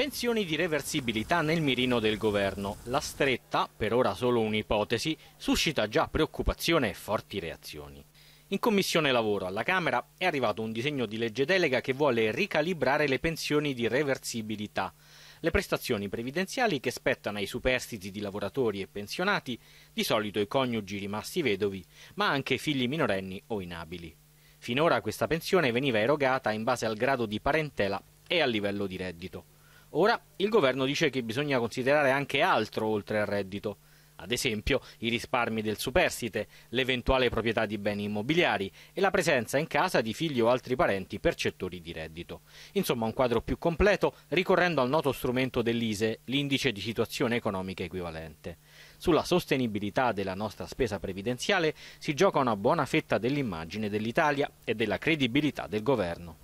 Pensioni di reversibilità nel mirino del governo. La stretta, per ora solo un'ipotesi, suscita già preoccupazione e forti reazioni. In commissione lavoro alla Camera è arrivato un disegno di legge delega che vuole ricalibrare le pensioni di reversibilità, le prestazioni previdenziali che spettano ai superstiti di lavoratori e pensionati, di solito i coniugi rimasti vedovi, ma anche figli minorenni o inabili. Finora questa pensione veniva erogata in base al grado di parentela e al livello di reddito. Ora il governo dice che bisogna considerare anche altro oltre al reddito, ad esempio i risparmi del superstite, l'eventuale proprietà di beni immobiliari e la presenza in casa di figli o altri parenti percettori di reddito. Insomma un quadro più completo ricorrendo al noto strumento dell'ISE, l'indice di situazione economica equivalente. Sulla sostenibilità della nostra spesa previdenziale si gioca una buona fetta dell'immagine dell'Italia e della credibilità del governo.